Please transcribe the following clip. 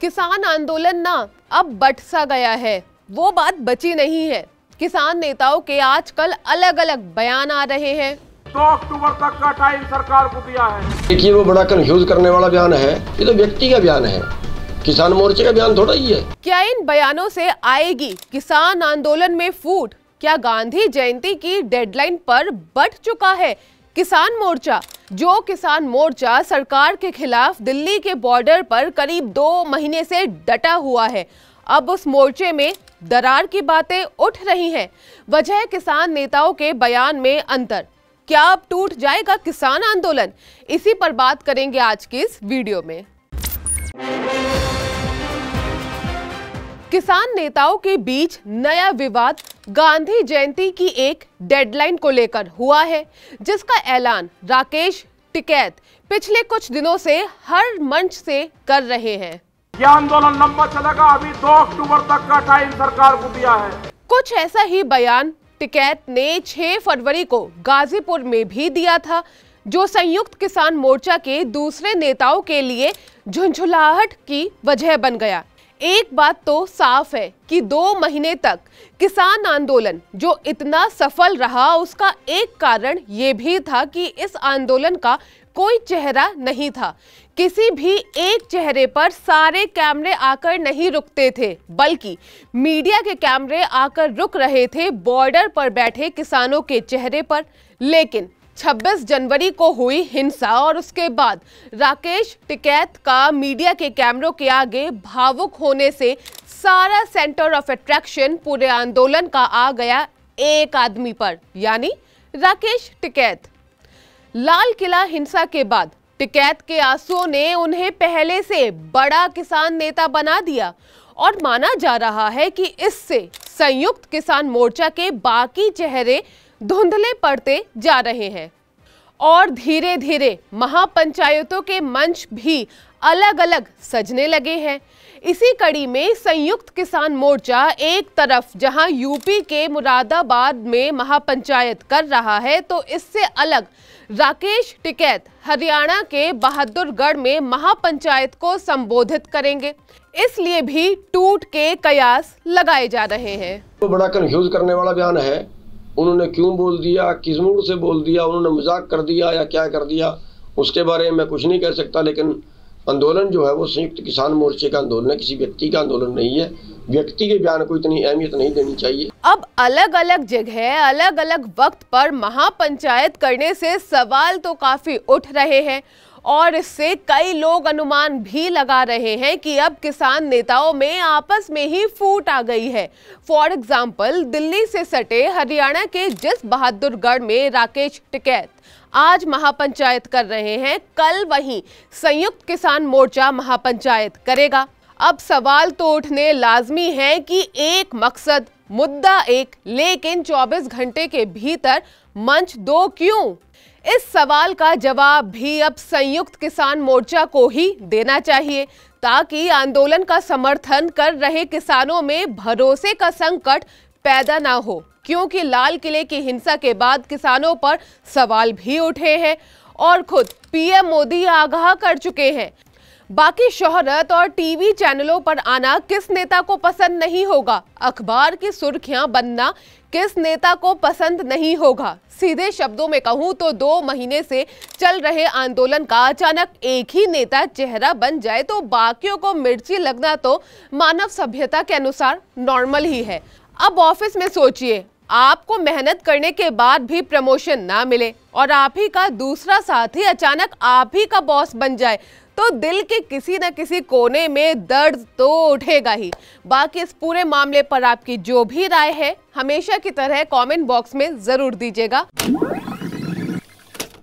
किसान आंदोलन ना अब बट सा गया है वो बात बची नहीं है किसान नेताओं के आजकल अलग अलग बयान आ रहे हैं दो तो अक्टूबर तक का टाइम सरकार को दिया है देखिए वो बड़ा कंफ्यूज करने वाला बयान है ये तो व्यक्ति का बयान है किसान मोर्चे का बयान थोड़ा ही है क्या इन बयानों से आएगी किसान आंदोलन में फूट क्या गांधी जयंती की डेडलाइन पर बट चुका है किसान मोर्चा जो किसान मोर्चा सरकार के खिलाफ दिल्ली के बॉर्डर पर करीब दो महीने से डटा हुआ है अब उस मोर्चे में दरार की बातें उठ रही हैं वजह किसान नेताओं के बयान में अंतर क्या अब टूट जाएगा किसान आंदोलन इसी पर बात करेंगे आज की इस वीडियो में किसान नेताओं के बीच नया विवाद गांधी जयंती की एक डेडलाइन को लेकर हुआ है जिसका ऐलान राकेश टिकैत पिछले कुछ दिनों से हर मंच से कर रहे हैं यह आंदोलन लंबा चलेगा अभी 2 अक्टूबर तक का टाइम सरकार को दिया है कुछ ऐसा ही बयान टिकैत ने 6 फरवरी को गाजीपुर में भी दिया था जो संयुक्त किसान मोर्चा के दूसरे नेताओं के लिए झुंझुलाहट की वजह बन गया एक बात तो साफ है कि दो महीने तक किसान आंदोलन जो इतना सफल रहा उसका एक कारण ये भी था कि इस आंदोलन का कोई चेहरा नहीं था किसी भी एक चेहरे पर सारे कैमरे आकर नहीं रुकते थे बल्कि मीडिया के कैमरे आकर रुक रहे थे बॉर्डर पर बैठे किसानों के चेहरे पर लेकिन 26 जनवरी को हुई हिंसा और उसके बाद राकेश टिकैत का मीडिया के कैमरों के आगे भावुक होने से सारा सेंटर ऑफ अट्रैक्शन पूरे आंदोलन का आ गया एक आदमी पर यानी राकेश टिकैत लाल किला हिंसा के बाद टिकैत के आंसुओं ने उन्हें पहले से बड़ा किसान नेता बना दिया और माना जा रहा है कि इससे संयुक्त किसान मोर्चा के बाकी चेहरे धुंधले पड़ते जा रहे हैं और धीरे धीरे महापंचायतों के मंच भी अलग अलग सजने लगे हैं इसी कड़ी में संयुक्त किसान मोर्चा एक तरफ जहां यूपी के मुरादाबाद में महापंचायत कर रहा है तो इससे अलग राकेश टिकैत हरियाणा के बहादुरगढ़ में महापंचायत को संबोधित करेंगे इसलिए भी टूट के कयास लगाए जा रहे हैं तो बड़ा कंफ्यूज करने वाला बयान है उन्होंने क्यों बोल दिया किस मूड से बोल दिया उन्होंने मजाक कर दिया या क्या कर दिया उसके बारे में मैं कुछ नहीं कह सकता लेकिन आंदोलन जो है वो संयुक्त किसान मोर्चे का आंदोलन है किसी व्यक्ति का आंदोलन नहीं है व्यक्ति के बयान को इतनी अहमियत नहीं देनी चाहिए अब अलग अलग जगह अलग अलग वक्त पर महापंचायत करने से सवाल तो काफी उठ रहे हैं और इससे कई लोग अनुमान भी लगा रहे हैं कि अब किसान नेताओं में आपस में ही फूट आ गई है फॉर एग्जाम्पल दिल्ली से सटे हरियाणा के जिस बहादुरगढ़ में राकेश टिकैत आज महापंचायत कर रहे हैं कल वहीं संयुक्त किसान मोर्चा महापंचायत करेगा अब सवाल तो उठने लाजमी है कि एक मकसद मुद्दा एक लेकिन 24 घंटे के भीतर मंच दो क्यों इस सवाल का जवाब भी अब संयुक्त किसान मोर्चा को ही देना चाहिए ताकि आंदोलन का समर्थन कर रहे किसानों में भरोसे का संकट पैदा ना हो क्योंकि लाल किले की हिंसा के बाद किसानों पर सवाल भी उठे हैं और खुद पीएम मोदी आगाह कर चुके हैं बाकी शोहरत और टीवी चैनलों पर आना किस नेता को पसंद नहीं होगा अखबार की सुर्खियां बनना किस नेता को पसंद नहीं होगा सीधे शब्दों में कहूं तो दो महीने से चल रहे आंदोलन का अचानक एक ही नेता चेहरा बन जाए तो बाकियों को मिर्ची लगना तो मानव सभ्यता के अनुसार नॉर्मल ही है अब ऑफिस में सोचिए आपको मेहनत करने के बाद भी प्रमोशन ना मिले और आप ही का दूसरा साथी अचानक आप ही का बॉस बन जाए तो दिल के किसी न किसी कोने में दर्द तो उठेगा ही बाकी इस पूरे मामले पर आपकी जो भी राय है हमेशा की तरह कमेंट बॉक्स में ज़रूर दीजिएगा